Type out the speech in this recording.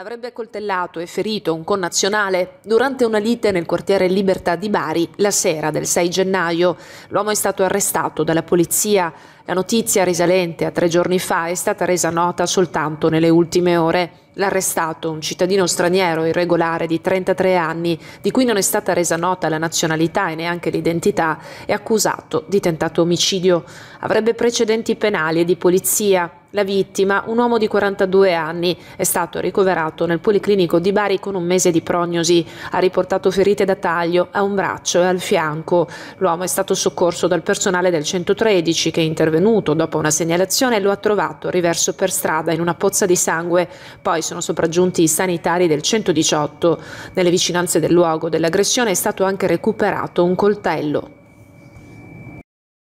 avrebbe coltellato e ferito un connazionale durante una lite nel quartiere Libertà di Bari la sera del 6 gennaio. L'uomo è stato arrestato dalla polizia. La notizia risalente a tre giorni fa è stata resa nota soltanto nelle ultime ore. L'arrestato, un cittadino straniero irregolare di 33 anni, di cui non è stata resa nota la nazionalità e neanche l'identità, è accusato di tentato omicidio. Avrebbe precedenti penali e di polizia. La vittima, un uomo di 42 anni, è stato ricoverato nel Policlinico di Bari con un mese di prognosi. Ha riportato ferite da taglio a un braccio e al fianco. L'uomo è stato soccorso dal personale del 113 che è intervenuto dopo una segnalazione e lo ha trovato riverso per strada in una pozza di sangue. Poi sono sopraggiunti i sanitari del 118. Nelle vicinanze del luogo dell'aggressione è stato anche recuperato un coltello.